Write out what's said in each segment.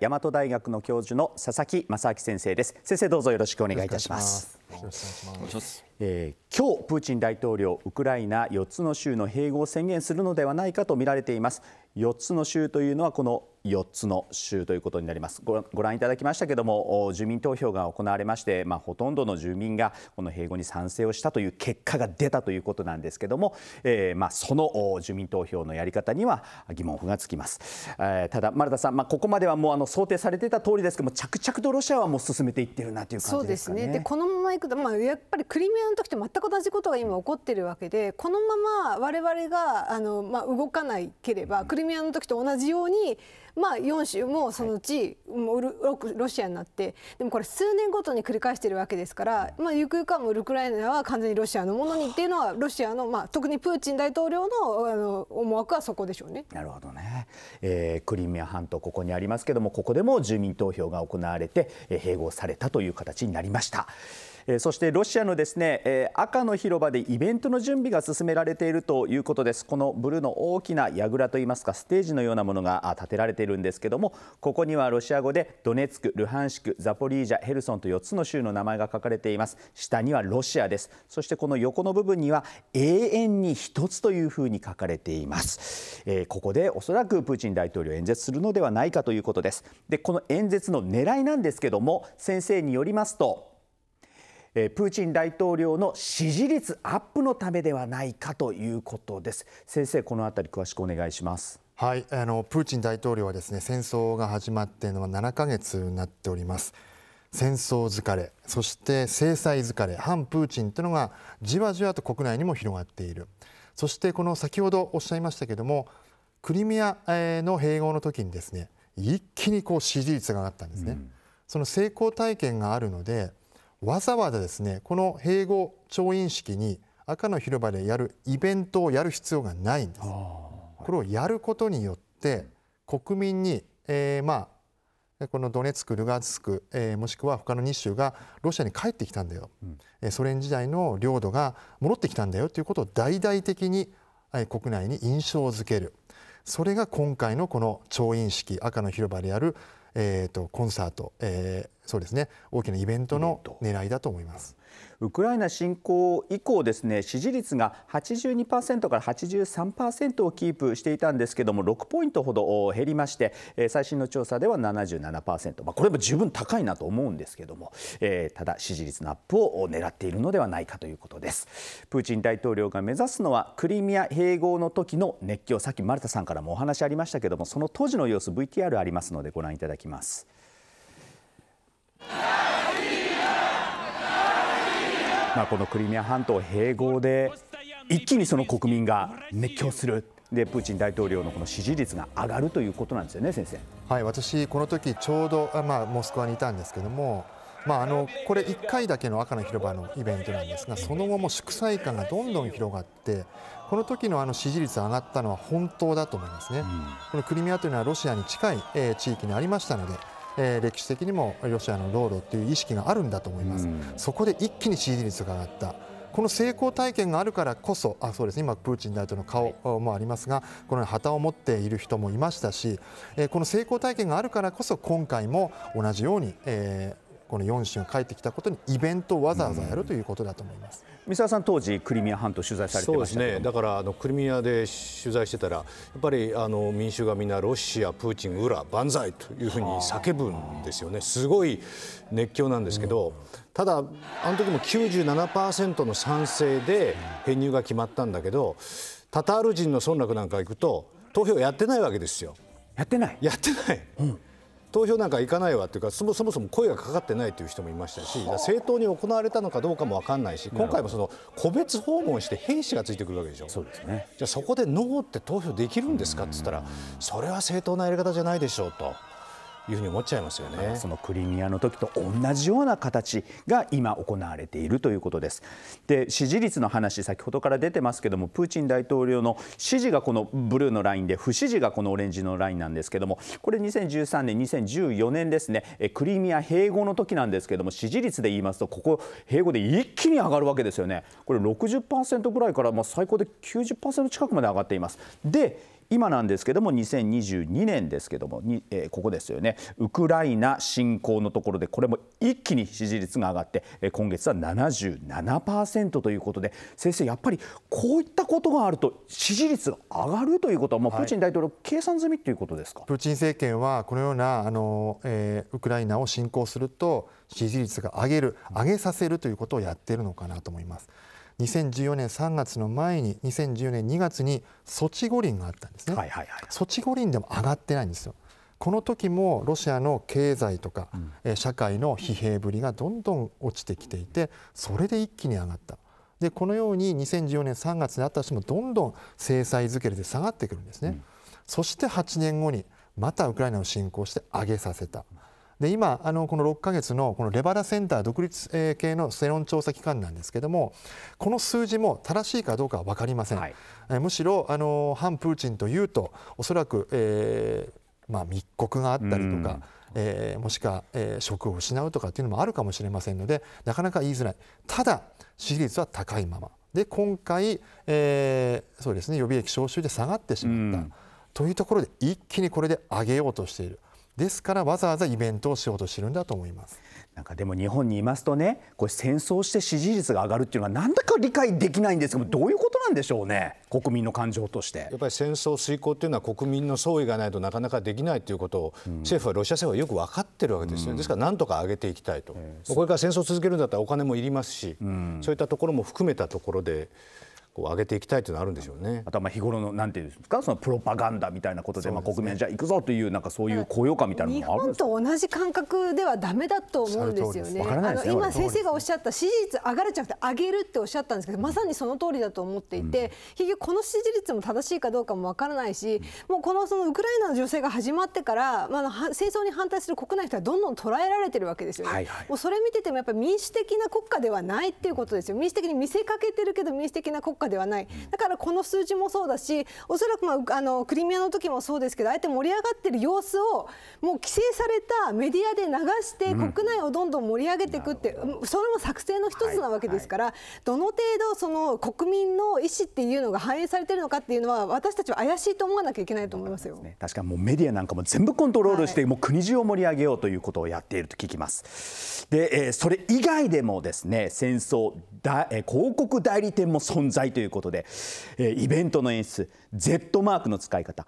大和大学の教授の佐々木正明先生です先生どうぞよろしくお願いいたしますえー、今日プーチン大統領、ウクライナ4つの州の併合を宣言するのではないかと見られています。4つの州というのは、この4つの州ということになりますご。ご覧いただきましたけども、住民投票が行われまして、まあ、ほとんどの住民がこの併合に賛成をしたという結果が出たということなんですけども、えー、まあ、その住民投票のやり方には疑問符がつきます。えー、ただ、丸田さん、まあ、ここまではもうあの想定されていた通りですけども、着々とロシアはもう進めていってるなという感じですかね。そうですねでこのままイクだ、まあ、やっぱりクリミアの時と全く同じことが今起こっているわけでこのまま我々があの、まあ、動かないければクリミアの時と同じように、まあ、4州もそのうち、もうロシアになってでもこれ数年ごとに繰り返しているわけですから、まあ、ゆくゆくはもうウクライナは完全にロシアのものにっていうのはロシアの、まあ、特にプーチン大統領のあの思惑はそこでしょうね。なるほどね、えー、クリミア半島ここにありますけどもここでも住民投票が行われて、え併合されたという形になりました。そしてロシアのですね赤の広場でイベントの準備が進められているということです。このブルーの大きな矢倉といいますかステージのようなものが建てられているんですけども、ここにはロシア語でドネツク、ルハンシク、ザポリージャ、ヘルソンと4つの州の名前が書かれています。下にはロシアです。そしてこの横の部分には永遠に一つというふうに書かれています。ここでおそらくプーチン大統領演説するのではないかということです。で、この演説の狙いなんですけども、先生によりますと。えプーチン大統領の支持率アップのためではないかということです先生このあたり詳しくお願いしますはいあのプーチン大統領はですね戦争が始まってのは7ヶ月になっております戦争疲れそして制裁疲れ反プーチンというのがじわじわと国内にも広がっているそしてこの先ほどおっしゃいましたけどもクリミアの併合の時にですね一気にこう支持率が上がったんですね、うん、その成功体験があるのでわざわざですねこの併合調印式に赤の広場でやるイベントをやる必要がないんです。これをやることによって国民に、えー、まあこのドネツク、ルガンスク、えー、もしくは他の2州がロシアに帰ってきたんだよ、うん、ソ連時代の領土が戻ってきたんだよということを大々的に国内に印象づけるそれが今回のこの調印式赤の広場でやる、えーと、コンサート、えそうですね、大きなイベントの狙いだと思いますウクライナ侵攻以降、ですね支持率が82%から83%をキープしていたんですけども、6ポイントほど減りまして、最新の調査では77%、まあ、これも十分高いなと思うんですけども、えー、ただ、支持率のアップを狙っているのではないかということです。プーチン大統領が目指すのは、クリミア併合の時の熱狂、さっき丸田さんからもお話ありましたけども、その当時の様子、VTR ありますので、ご覧いただきます。まあ、このクリミア半島併合で一気にその国民が熱狂する。でプーチン大統領のこの支持率が上がるということなんですよね先生はい私、この時ちょうどあ、まあ、モスクワにいたんですけども、まあ、あのこれ1回だけの赤の広場のイベントなんですがその後も祝祭感がどんどん広がってこの時のあの支持率上がったのは本当だと思いますね、うん、このクリミアというのはロシアに近い、え地域にありましたのでえー、歴史的にもロシアの労働という意識があるんだと思います、うん、そこで一気に支持率が上がった。この成功体験があるからこそ、あそうですね、今、プーチン大統領の顔もありますが、この旗を持っている人もいましたし、えー、この成功体験があるからこそ、今回も同じように、えーこの4親が帰ってきたことにイベントをわざわざやるということだと思います、うん、三沢さん、当時、クリミア半島、取材されてましたね、だからあのクリミアで取材してたら、やっぱりあの民衆がみんな、ロシア、プーチン、ウラ万歳というふうに叫ぶんですよね、すごい熱狂なんですけど、うん、ただ、あの時も97%の賛成で編入が決まったんだけど、タタール人の村落なんか行くと、投票やってないわけですよ。やってないやってない、うん投票なんか行かないわというか、そもそも声がかかってないという人もいましたし、政党に行われたのかどうかも分かんないし、今回もその個別訪問して兵士がついてくるわけでしょ、そうですね、じゃあそこでノーって投票できるんですかって言ったら、それは正当なやり方じゃないでしょうと。いうふうに思っちゃいますよねそのクリミアの時と同じような形が今行われているということですで支持率の話先ほどから出てますけどもプーチン大統領の支持がこのブルーのラインで不支持がこのオレンジのラインなんですけどもこれ2013年2014年ですねクリミア併合の時なんですけども支持率で言いますとここ併合で一気に上がるわけですよねこれ60%ぐらいからまあ最高で90%近くまで上がっていますで今なんですけども、2022年ですけども、にえー、ここですよね、ウクライナ侵攻のところで、これも一気に支持率が上がって、えー、今月は77%ということで、先生、やっぱりこういったことがあると、支持率が上がるということは、もうプーチン大統領、計算済みということですか、はい、プーチン政権は、このようなあの、えー、ウクライナを侵攻すると、支持率が上げる、上げさせるということをやっているのかなと思います。2014年3月の前に2014年2月にソチ五輪があったんですね、はいはいはい、ソチ五輪でも上がってないんですよこの時もロシアの経済とか、うん、社会の疲弊ぶりがどんどん落ちてきていてそれで一気に上がったでこのように2014年3月にあったとしてもどんどん制裁づけで下がってくるんですね、うん、そして8年後にまたウクライナを侵攻して上げさせた、で今あのこの6ヶ月のこのレバダセンター独立系の世論調査機関なんですけどもこの数字も正しいかどうかは分かりません、はい、むしろあの反プーチンというとおそらく、えー、まあ、密告があったりとか、えー、もしくは、えー、職を失うとかっていうのもあるかもしれませんのでなかなか言いづらいただ支持率は高いままで今回、えー、そうですね予備役招集で下がってしまった、というところで一気にこれで上げようとしているですからわざわざイベントをしようとしてるんだと思いますなんかでも日本にいますとね、これ戦争して支持率が上がるっていうのは、なんだか理解できないんですけど、どういうことなんでしょうね、国民の感情としてやっぱり戦争遂行っていうのは、国民の総意がないとなかなかできないということを、政府はロシア政府はよく分かってるわけですよ、うん、ですからなんとか上げていきたいと、これから戦争を続けるんだったらお金もいりますし、うん、そういったところも含めたところで。こう上げていきたいというのはあるんでしょうね。あとはまあ日頃のなんていうんですか、そのプロパガンダみたいなことで、まあ国民じゃ行くぞというなんかそういう高揚感みたいなのがあるんです日本と同じ感覚ではダメだと思うんですよね。あの今先生がおっしゃった支持率上がるじゃなくて上げるっておっしゃったんですけど、まさにその通りだと思っていて、結局この支持率も正しいかどうかもわからないし、もうこのそのウクライナの女性が始まってから、まあ戦争に反対する国内人はどんどん捉えられてるわけですよね。もうそれ見ててもやっぱり民主的な国家ではないっていうことですよ。民主的に見せかけてるけど民主的な国家かではない、だからこの数字もそうだし、おそらく、まあ、あのクリミアの時もそうですけど、あえて盛り上がってる様子を、もう規制されたメディアで流して、国内をどんどん盛り上げていくって、うん、それも作戦の一つなわけですから、はいはい、どの程度、その国民の意思っていうのが反映されてるのかっていうのは、私たちは怪しいと思わなきゃいけないと思いますよ。確かにもうメディアなんかも全部コントロールして、はい、もう国中を盛り上げようということをやっていると聞きます。で、えー、それ以外でもですね、戦争、広告代理店も存在ということで、えイベントの演出 Z マークの使い方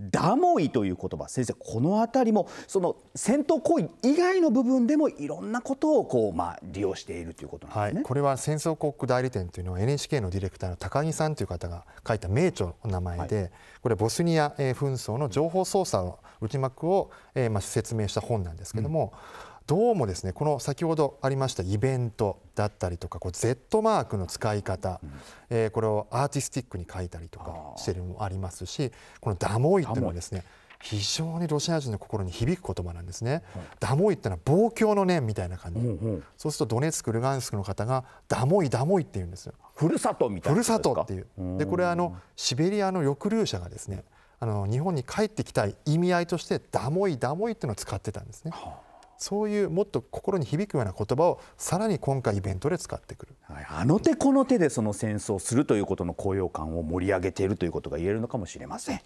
ダモイという言葉先生この辺りもその戦闘行為以外の部分でもいろんなことをこう、まあ、利用しているということなんですね、はい、これは戦争国代理店というのは NHK のディレクターの高木さんという方が書いた名著の名前で、はい、これボスニア紛争の情報操作の内幕を、えーまあ、説明した本なんですけども、うんどうもですね、この先ほどありましたイベントだったりとか、Z マークの使い方、うん、えー、これをアーティスティックに書いたりとかしてるのもありますし、このダモイっていうのはですね、非常にロシア人の心に響く言葉なんですね、はい、ダモイってのは望郷の念みたいな感じ、うんうん、そうするとドネツク、ルガンスクの方がダモイ、ダモイって言うんですよ。ふるさとみたいなふるさとっていう、でこれはあのシベリアの抑留者がですねあの日本に帰ってきたい意味合いとして、ダモイ、ダモイっていうのを使ってたんですね。はあそういうもっと心に響くような言葉をさらに今回イベントで使ってくる、はい、あの手この手でその戦争をするということの高揚感を盛り上げているということが言えるのかもしれません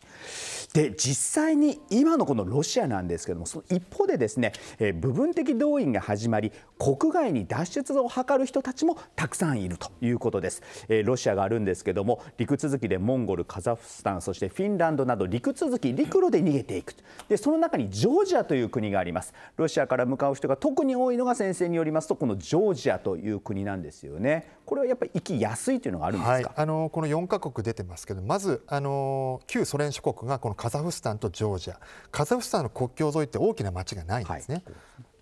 で実際に今のこのロシアなんですけどもその一方でですね、えー、部分的動員が始まり国外に脱出を図る人たちもたくさんいるということです、えー、ロシアがあるんですけども陸続きでモンゴルカザフスタンそしてフィンランドなど陸続き陸路で逃げていくでその中にジョージアという国がありますロシアからから向かう人が特に多いのが先生によりますとこのジョージアという国なんですよね。これはやっぱり行きやすいというのがあるんですか、はい、あのこの4カ国出てますけどまずあの旧ソ連諸国がこのカザフスタンとジョージアカザフスタンの国境沿いって大きな町がないんですね。はい、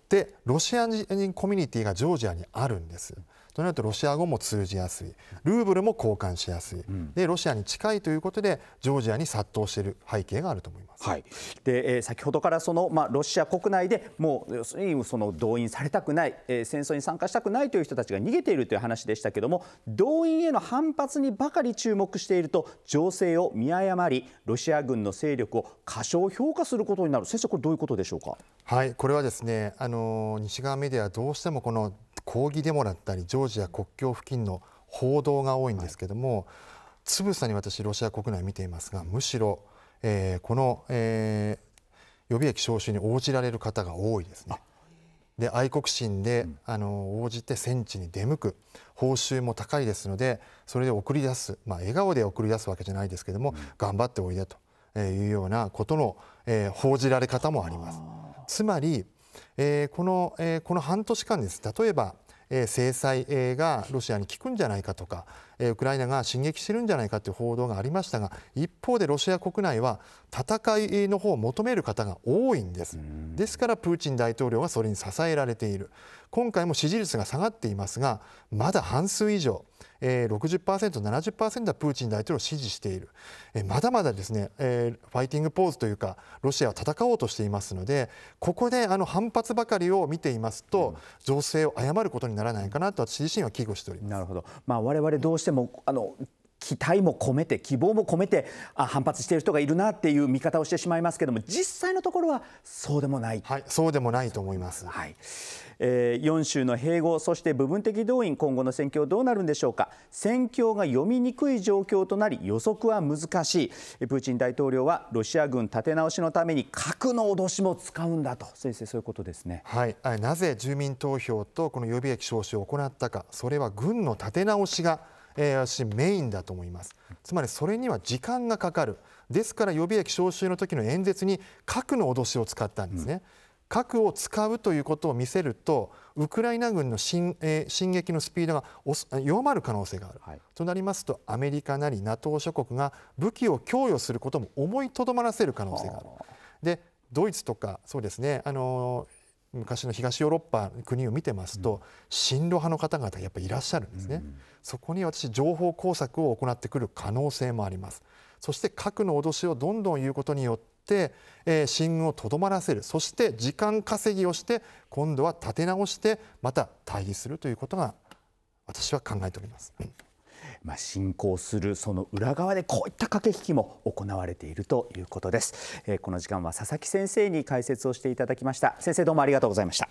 でロシア人コミュニティがジョージアにあるんです。そうとロシア語も通じやすい、ルーブルも交換しやすい、うん、でロシアに近いということで、ジョージアに殺到している背景があると思います、はい、でえー、先ほどからその、まあ、ロシア国内でもう要するにその動員されたくない、えー、戦争に参加したくないという人たちが逃げているという話でしたけども、動員への反発にばかり注目していると、情勢を見誤り、ロシア軍の勢力を過小評価することになる、先生、これ、どういうことでしょうか。はいこれはですねあの西側メディアどうしてもこの抗議デモだったりジョージア国境付近の報道が多いんですけども、つぶさに私ロシア国内見ていますがむしろ、えこの、え予備役招集に応じられる方が多いですね。で愛国心で、あの応じて戦地に出向く報酬も高いですのでそれで送り出す、まあ、笑顔で送り出すわけじゃないですけども、頑張っておいでというようなことの、え報じられ方もあります。つまりえー、この、えー、この半年間です。例えば、えー、制裁、がロシアに効くんじゃないかとか、えー、ウクライナが進撃してるんじゃないかという報道がありましたが一方でロシア国内は戦いの方を求める方が多いんですですからプーチン大統領はそれに支えられている今回も支持率が下がっていますが、まだ半数以上、ー、60%、70%はプーチン大統領を支持している、まだまだですね、ファイティングポーズというか、ロシアは戦おうとしていますので、ここであの反発ばかりを見ていますと、情勢を誤ることにならないかなと、私自身は危惧しておりますなるほど、まあ、我々どうしても、あの期待も込めて希望も込めてあ反発している人がいるなっていう見方をしてしまいますけども実際のところはそうでもない、はい、そうでもないと思います、はいえー、4州の併合そして部分的動員今後の戦況どうなるんでしょうか戦況が読みにくい状況となり予測は難しいプーチン大統領はロシア軍立て直しのために核の脅しも使うんだと先生そういうことですね、はい、なぜ住民投票とこの予備役招集を行ったかそれは軍の立て直しがえー、私メインだと思いますつまりそれには時間がかかるですから予備役招集の時の演説に核の脅しを使ったんですね、うん、核を使うということを見せるとウクライナ軍の進,、えー、進撃のスピードが弱まる可能性がある、はい、となりますとアメリカなり NATO 諸国が武器を供与することも思いとどまらせる可能性がある。でドイツとかそうですねあのー昔の東ヨーロッパの国を見てますと、親ロ派の方々やっぱりいらっしゃるんですね、うん、そこに私情報工作を行ってくる可能性もありますそして核の脅しをどんどん言うことによって、えー、進軍をとどまらせるそして時間稼ぎをして今度は立て直してまた対峙するということが私は考えております。まあ、進行するその裏側でこういった駆け引きも行われているということです、えー、この時間は佐々木先生に解説をしていただきました先生どうもありがとうございました